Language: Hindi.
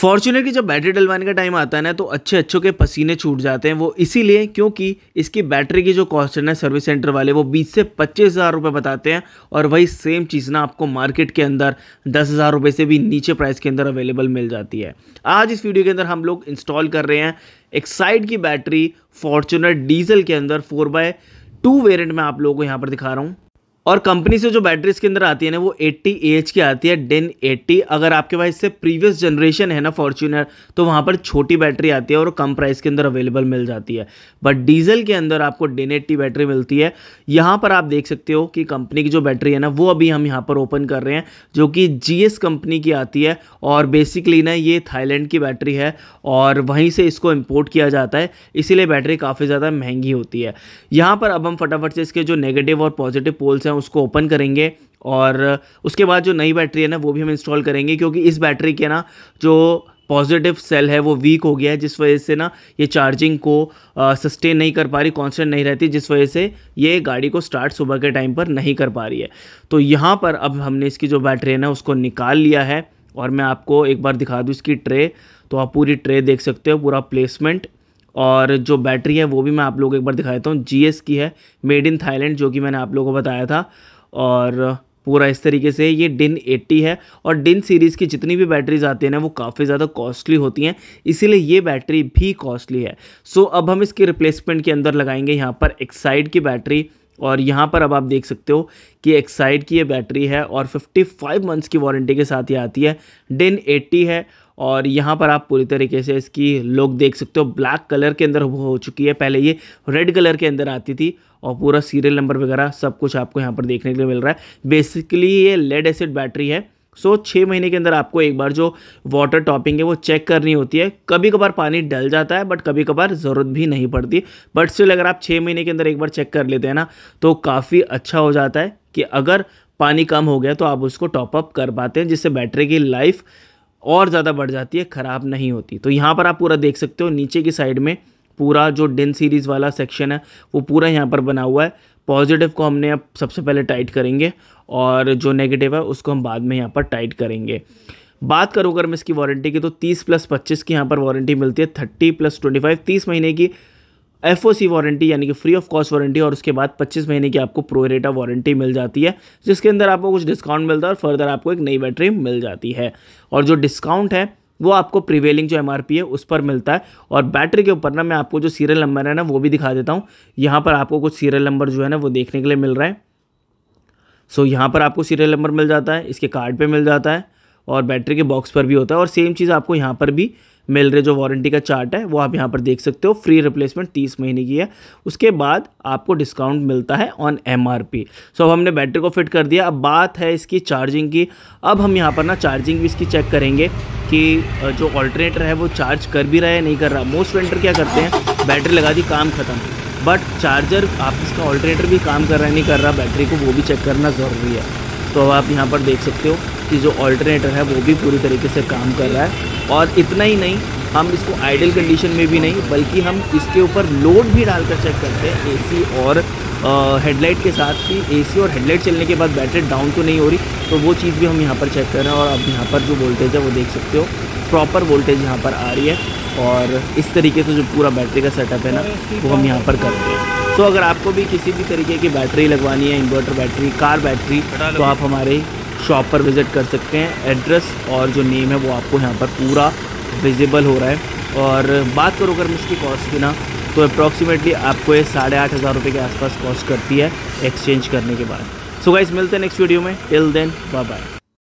फॉर्चुनर की जब बैटरी डलवाने का टाइम आता है ना तो अच्छे अच्छों के पसीने छूट जाते हैं वो इसीलिए क्योंकि इसकी बैटरी की जो कॉस्ट है ना सर्विस सेंटर वाले वो बीस से पच्चीस हज़ार रुपये बताते हैं और वही सेम चीज़ ना आपको मार्केट के अंदर दस हज़ार रुपये से भी नीचे प्राइस के अंदर अवेलेबल मिल जाती है आज इस वीडियो के अंदर हम लोग इंस्टॉल कर रहे हैं एक्साइड की बैटरी फॉर्चुनर डीजल के अंदर फोर बाय टू वेरियंट में आप लोगों को यहाँ पर दिखा रहा हूँ और कंपनी से जो बैटरी इसके अंदर आती है ना वो 80 एच की आती है डेन 80 अगर आपके पास इससे प्रीवियस जनरेशन है ना फॉर्च्यूनर तो वहाँ पर छोटी बैटरी आती है और कम प्राइस के अंदर अवेलेबल मिल जाती है बट डीजल के अंदर आपको डेन एट्टी बैटरी मिलती है यहाँ पर आप देख सकते हो कि कंपनी की जो बैटरी है ना वो अभी हम यहाँ पर ओपन कर रहे हैं जो कि जी कंपनी की आती है और बेसिकली ना ये थाईलैंड की बैटरी है और वहीं से इसको इम्पोर्ट किया जाता है इसीलिए बैटरी काफ़ी ज़्यादा महंगी होती है यहाँ पर अब हम फटाफट से इसके जो नेगेटिव और पॉजिटिव पोल्स हैं उसको ओपन करेंगे और उसके बाद जो नई बैटरी है ना वो भी हम इंस्टॉल करेंगे क्योंकि इस बैटरी के ना जो पॉजिटिव सेल है वो वीक हो गया है जिस वजह से ना ये चार्जिंग को सस्टेन नहीं कर पा रही कांस्टेंट नहीं रहती जिस वजह से ये गाड़ी को स्टार्ट सुबह के टाइम पर नहीं कर पा रही है तो यहाँ पर अब हमने इसकी जो बैटरी है ना उसको निकाल लिया है और मैं आपको एक बार दिखा दूँ इसकी ट्रे तो आप पूरी ट्रे देख सकते हो पूरा प्लेसमेंट और जो बैटरी है वो भी मैं आप लोग एक बार दिखा देता हूँ जी की है मेड इन थाईलैंड जो कि मैंने आप लोगों को बताया था और पूरा इस तरीके से ये डिन 80 है और डिन सीरीज़ की जितनी भी बैटरीज आती है ना वो काफ़ी ज़्यादा कॉस्टली होती हैं इसीलिए ये बैटरी भी कॉस्टली है सो so, अब हम इसके रिप्लेसमेंट के अंदर लगाएंगे यहाँ पर एक्साइड की बैटरी और यहाँ पर अब आप देख सकते हो कि एक्साइड की ये बैटरी है और 55 मंथ्स की वारंटी के साथ ये आती है डिन 80 है और यहाँ पर आप पूरी तरीके से इसकी लुक देख सकते हो ब्लैक कलर के अंदर हो चुकी है पहले ये रेड कलर के अंदर आती थी और पूरा सीरियल नंबर वगैरह सब कुछ आपको यहाँ पर देखने के लिए मिल रहा है बेसिकली ये लेड एसिड बैटरी है सो so, छः महीने के अंदर आपको एक बार जो वाटर टॉपिंग है वो चेक करनी होती है कभी कभार पानी डल जाता है बट कभी कभार ज़रूरत भी नहीं पड़ती बट स्टिल अगर आप छः महीने के अंदर एक बार चेक कर लेते हैं ना तो काफ़ी अच्छा हो जाता है कि अगर पानी कम हो गया तो आप उसको टॉपअप कर पाते हैं जिससे बैटरी की लाइफ और ज़्यादा बढ़ जाती है ख़राब नहीं होती तो यहाँ पर आप पूरा देख सकते हो नीचे की साइड में पूरा जो डेन सीरीज़ वाला सेक्शन है वो पूरा यहाँ पर बना हुआ है पॉजिटिव को हमने अब सबसे पहले टाइट करेंगे और जो नेगेटिव है उसको हम बाद में यहाँ पर टाइट करेंगे बात करूँ अगर मैं इसकी वारंटी की तो 30 प्लस 25 की यहाँ पर वारंटी मिलती है 30 प्लस 25 30 महीने की एफ वारंटी यानी कि फ्री ऑफ कॉस्ट वारंटी और उसके बाद पच्चीस महीने की आपको प्रोरेटा वारंटी मिल जाती है जिसके अंदर आपको कुछ डिस्काउंट मिलता है और फर्दर आपको एक नई बैटरी मिल जाती है और जो डिस्काउंट है वो आपको प्रिवेलिंग जो एम है उस पर मिलता है और बैटरी के ऊपर ना मैं आपको जो सीरियल नंबर है ना वो भी दिखा देता हूँ यहाँ पर आपको कुछ सीरियल नंबर जो है ना वो देखने के लिए मिल रहा है सो so, यहाँ पर आपको सीरियल नंबर मिल जाता है इसके कार्ड पे मिल जाता है और बैटरी के बॉक्स पर भी होता है और सेम चीज़ आपको यहाँ पर भी मिल रहे जो वारंटी का चार्ट है वो आप यहाँ पर देख सकते हो फ्री रिप्लेसमेंट तीस महीने की है उसके बाद आपको डिस्काउंट मिलता है ऑन एम सो अब हमने बैटरी को फिट कर दिया अब बात है इसकी चार्जिंग की अब हम यहाँ पर ना चार्जिंग भी इसकी चेक करेंगे कि जो ऑल्टरनेटर है वो चार्ज कर भी रहा है नहीं कर रहा मोस्ट वेंटर क्या करते हैं बैटरी लगा दी काम ख़त्म बट चार्जर आप इसका ऑल्टरनेटर भी काम कर रहा है नहीं कर रहा बैटरी को वो भी चेक करना ज़रूरी है तो अब आप यहाँ पर देख सकते हो कि जो ऑल्टरनेटर है वो भी पूरी तरीके से काम कर रहा है और इतना ही नहीं हम इसको आइडल कंडीशन में भी नहीं बल्कि हम इसके ऊपर लोड भी डालकर चेक करते हैं एसी और हेडलाइट के साथ कि एसी और हेडलाइट चलने के बाद बैटरी डाउन तो नहीं हो रही तो वो चीज़ भी हम यहाँ पर चेक कर रहे हैं और आप यहाँ पर जो वोल्टेज है वो देख सकते हो प्रॉपर वोल्टेज यहाँ पर आ रही है और इस तरीके से जो पूरा बैटरी का सेटअप है ना वो हम यहाँ पर करते हैं तो अगर आपको भी किसी भी तरीके की बैटरी लगवानी है इन्वर्टर बैटरी कार बैटरी तो आप हमारे शॉप पर विज़िट कर सकते हैं एड्रेस और जो नेम है वो आपको यहाँ पर पूरा विजिबल हो रहा है और बात करो अगर इसकी कॉस्ट की ना तो अप्रॉक्सीमेटली आपको ये साढ़े आठ हज़ार रुपये के आसपास कॉस्ट करती है एक्सचेंज करने के बाद सो so गाइस मिलते हैं नेक्स्ट वीडियो में टिल देन बाय बाय